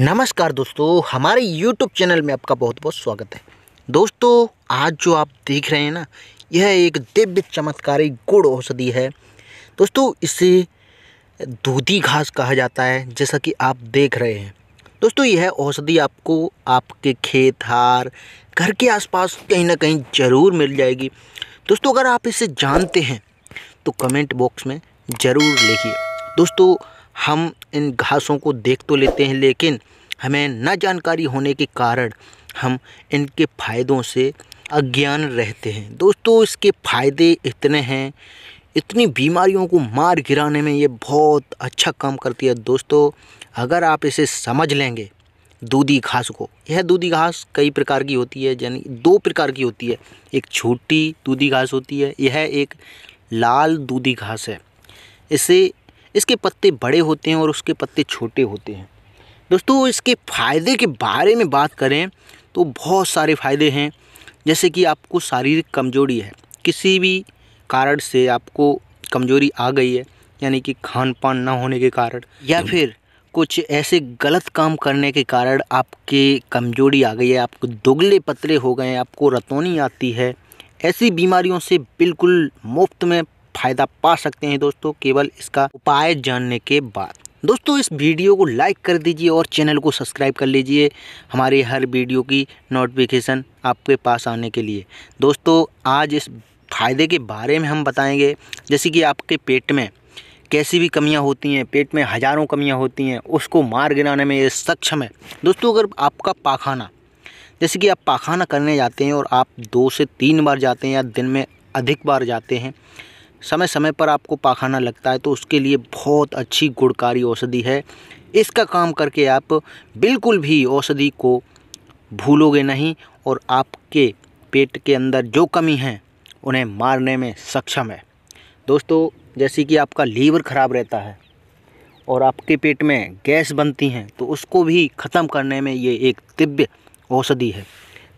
नमस्कार दोस्तों हमारे यूट्यूब चैनल में आपका बहुत बहुत स्वागत है दोस्तों आज जो आप देख रहे हैं ना यह एक दिव्य चमत्कारी गुड़ औषधि है दोस्तों इसे दूधी घास कहा जाता है जैसा कि आप देख रहे हैं दोस्तों यह औषधि आपको आपके खेत हार घर के आसपास कहीं ना कहीं ज़रूर मिल जाएगी दोस्तों अगर आप इसे जानते हैं तो कमेंट बॉक्स में ज़रूर लिखिए दोस्तों हम इन घासों को देख तो लेते हैं लेकिन हमें न जानकारी होने के कारण हम इनके फ़ायदों से अज्ञान रहते हैं दोस्तों इसके फ़ायदे इतने हैं इतनी बीमारियों को मार गिराने में ये बहुत अच्छा काम करती है दोस्तों अगर आप इसे समझ लेंगे दूधी घास को यह दूधी घास कई प्रकार की होती है यानी दो प्रकार की होती है एक छोटी दूधी घास होती है यह एक लाल दूधी घास है इसे इसके पत्ते बड़े होते हैं और उसके पत्ते छोटे होते हैं दोस्तों इसके फ़ायदे के बारे में बात करें तो बहुत सारे फ़ायदे हैं जैसे कि आपको शारीरिक कमजोरी है किसी भी कारण से आपको कमजोरी आ गई है यानी कि खान पान ना होने के कारण या हम्म। फिर कुछ ऐसे गलत काम करने के कारण आपके कमजोरी आ गई है आपको दुगले पतले हो गए हैं आपको रतौनी आती है ऐसी बीमारियों से बिल्कुल मुफ्त में फ़ायदा पा सकते हैं दोस्तों केवल इसका उपाय जानने के बाद दोस्तों इस वीडियो को लाइक कर दीजिए और चैनल को सब्सक्राइब कर लीजिए हमारे हर वीडियो की नोटिफिकेशन आपके पास आने के लिए दोस्तों आज इस फ़ायदे के बारे में हम बताएंगे जैसे कि आपके पेट में कैसी भी कमियां होती हैं पेट में हज़ारों कमियां होती हैं उसको मार गिराने में ये सक्षम है दोस्तों अगर आपका पाखाना जैसे कि आप पाखाना करने जाते हैं और आप दो से तीन बार जाते हैं या दिन में अधिक बार जाते हैं समय समय पर आपको पाखाना लगता है तो उसके लिए बहुत अच्छी गुणकारी औषधि है इसका काम करके आप बिल्कुल भी औषधि को भूलोगे नहीं और आपके पेट के अंदर जो कमी है उन्हें मारने में सक्षम है दोस्तों जैसे कि आपका लीवर ख़राब रहता है और आपके पेट में गैस बनती हैं तो उसको भी ख़त्म करने में ये एक दिव्य औषधि है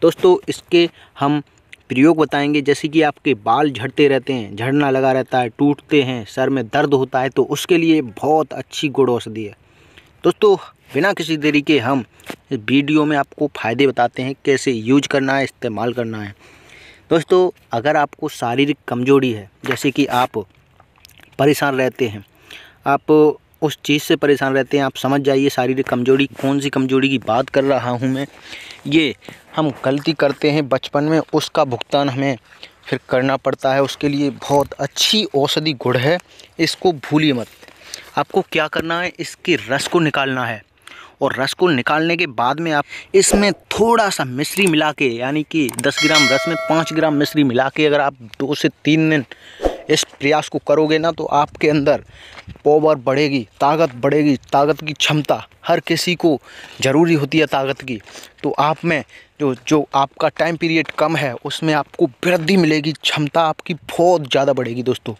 दोस्तों इसके हम प्रयोग बताएंगे जैसे कि आपके बाल झड़ते रहते हैं झड़ना लगा रहता है टूटते हैं सर में दर्द होता है तो उसके लिए बहुत अच्छी गुड़ औषधि है दोस्तों बिना किसी देरी के हम इस वीडियो में आपको फ़ायदे बताते हैं कैसे यूज करना है इस्तेमाल करना है दोस्तों अगर आपको शारीरिक कमजोरी है जैसे कि आप परेशान रहते हैं आप उस चीज़ से परेशान रहते हैं आप समझ जाइए शारीरिक कमजोरी कौन सी कमजोरी की बात कर रहा हूँ मैं ये हम गलती करते हैं बचपन में उसका भुगतान हमें फिर करना पड़ता है उसके लिए बहुत अच्छी औषधि गुड़ है इसको भूलिए मत आपको क्या करना है इसके रस को निकालना है और रस को निकालने के बाद में आप इसमें थोड़ा सा मिश्री मिला के यानी कि 10 ग्राम रस में 5 ग्राम मिश्री मिला के अगर आप दो से तीन दिन इस प्रयास को करोगे ना तो आपके अंदर पावर बढ़ेगी ताकत बढ़ेगी ताकत की क्षमता हर किसी को ज़रूरी होती है ताकत की तो आप में जो जो आपका टाइम पीरियड कम है उसमें आपको वृद्धि मिलेगी क्षमता आपकी बहुत ज़्यादा बढ़ेगी दोस्तों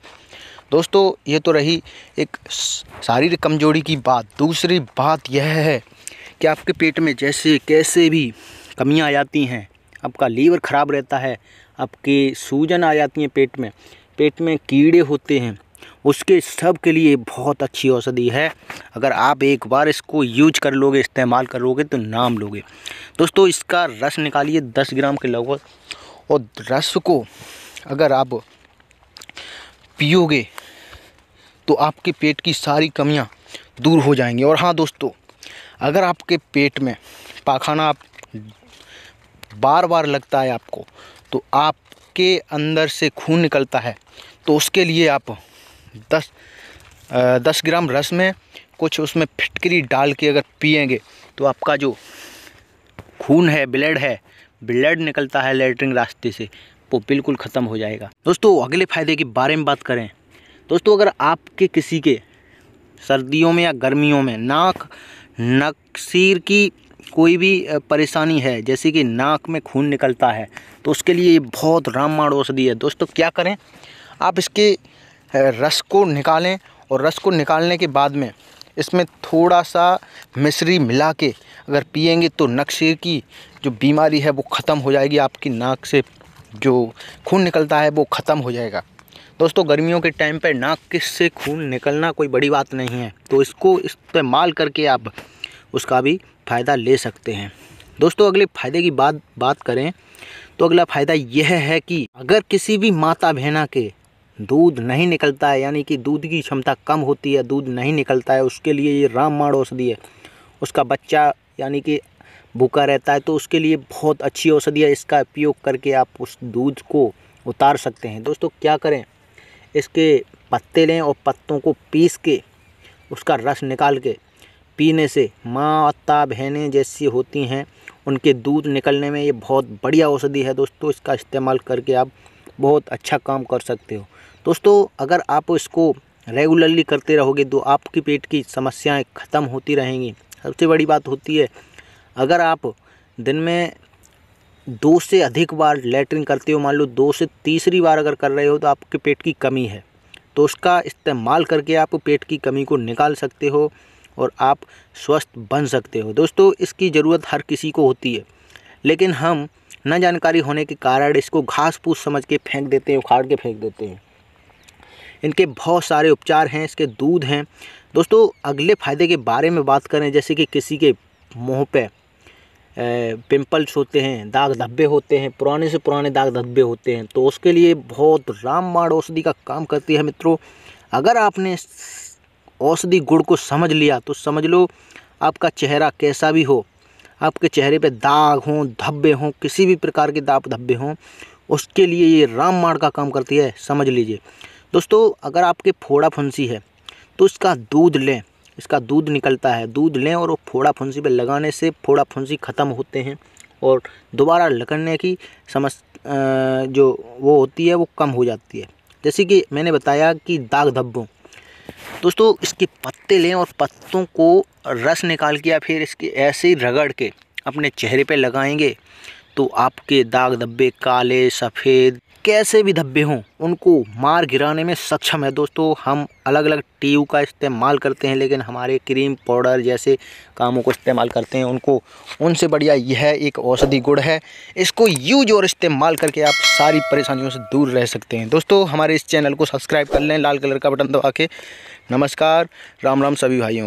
दोस्तों ये तो रही एक शारीरिक कमजोरी की बात दूसरी बात यह है कि आपके पेट में जैसे कैसे भी कमियां आ जाती हैं आपका लीवर ख़राब रहता है आपकी सूजन आ जाती है पेट में पेट में कीड़े होते हैं उसके सब के लिए बहुत अच्छी औषधि है अगर आप एक बार इसको यूज कर लोगे इस्तेमाल कर लोगे तो नाम लोगे दोस्तों इसका रस निकालिए दस ग्राम के लगभग और रस को अगर आप पियोगे तो आपके पेट की सारी कमियां दूर हो जाएंगी और हाँ दोस्तों अगर आपके पेट में पाखाना आप बार बार लगता है आपको तो आप के अंदर से खून निकलता है तो उसके लिए आप दस दस ग्राम रस में कुछ उसमें फिटकरी डाल के अगर पिएंगे तो आपका जो खून है ब्लड है ब्लड निकलता है लेटरिन रास्ते से वो बिल्कुल ख़त्म हो जाएगा दोस्तों अगले फ़ायदे के बारे में बात करें दोस्तों अगर आपके किसी के सर्दियों में या गर्मियों में नाक नक्सीर की कोई भी परेशानी है जैसे कि नाक में खून निकलता है तो उसके लिए ये बहुत रामबाण औषधि है दोस्तों क्या करें आप इसके रस को निकालें और रस को निकालने के बाद में इसमें थोड़ा सा मिश्री मिला के अगर पियेंगे तो नक्शे की जो बीमारी है वो ख़त्म हो जाएगी आपकी नाक से जो खून निकलता है वो ख़त्म हो जाएगा दोस्तों गर्मियों के टाइम पर नाक किस से खून निकलना कोई बड़ी बात नहीं है तो इसको इस्तेमाल करके आप उसका भी फ़ायदा ले सकते हैं दोस्तों अगले फ़ायदे की बात बात करें तो अगला फ़ायदा यह है कि अगर किसी भी माता बहना के दूध नहीं निकलता है यानी कि दूध की क्षमता कम होती है दूध नहीं निकलता है उसके लिए ये राममाण औषधि है उसका बच्चा यानी कि भूखा रहता है तो उसके लिए बहुत अच्छी औषधि है इसका उपयोग करके आप उस दूध को उतार सकते हैं दोस्तों क्या करें इसके पत्ते लें और पत्तों को पीस के उसका रस निकाल के पीने से माता बहनें जैसी होती हैं उनके दूध निकलने में ये बहुत बढ़िया औषधि है दोस्तों इसका इस्तेमाल करके आप बहुत अच्छा काम कर सकते हो दोस्तों अगर आप इसको रेगुलरली करते रहोगे तो आपकी पेट की समस्याएं ख़त्म होती रहेंगी सबसे बड़ी बात होती है अगर आप दिन में दो से अधिक बार लेटरिन करते हो मान लो दो से तीसरी बार अगर कर रहे हो तो आपके पेट की कमी है तो उसका इस्तेमाल करके आप पेट की कमी को निकाल सकते हो और आप स्वस्थ बन सकते हो दोस्तों इसकी ज़रूरत हर किसी को होती है लेकिन हम न जानकारी होने के कारण इसको घास फूस समझ के फेंक देते हैं उखाड़ के फेंक देते हैं इनके बहुत सारे उपचार हैं इसके दूध हैं दोस्तों अगले फ़ायदे के बारे में बात करें जैसे कि किसी के मुँह पे पिंपल्स होते हैं दाग धब्बे होते हैं पुराने से पुराने दाग धब्बे होते हैं तो उसके लिए बहुत रामबाण औषधि का काम करती है मित्रों अगर आपने औषधि गुण को समझ लिया तो समझ लो आपका चेहरा कैसा भी हो आपके चेहरे पे दाग हों धब्बे हों किसी भी प्रकार के दाग धब्बे हों उसके लिए ये रामबाण का काम करती है समझ लीजिए दोस्तों अगर आपके फोड़ा फुंसी है तो इसका दूध लें इसका दूध निकलता है दूध लें और वो फोड़ा फुंसी पे लगाने से फोड़ा फुंसी ख़त्म होते हैं और दोबारा लकड़ने की समस जो वो होती है वो कम हो जाती है जैसे कि मैंने बताया कि दाग धब्बों दोस्तों इसके पत्ते लें और पत्तों को रस निकाल के या फिर इसके ऐसे ही रगड़ के अपने चेहरे पे लगाएंगे तो आपके दाग धब्बे काले सफ़ेद कैसे भी धब्बे हों उनको मार गिराने में सक्षम है दोस्तों हम अलग अलग टी का इस्तेमाल करते हैं लेकिन हमारे क्रीम पाउडर जैसे कामों को इस्तेमाल करते हैं उनको उनसे बढ़िया यह एक औषधि गुड़ है इसको यूज और इस्तेमाल करके आप सारी परेशानियों से दूर रह सकते हैं दोस्तों हमारे इस चैनल को सब्सक्राइब कर लें लाल कलर का बटन दबा के नमस्कार राम राम सभी भाइयों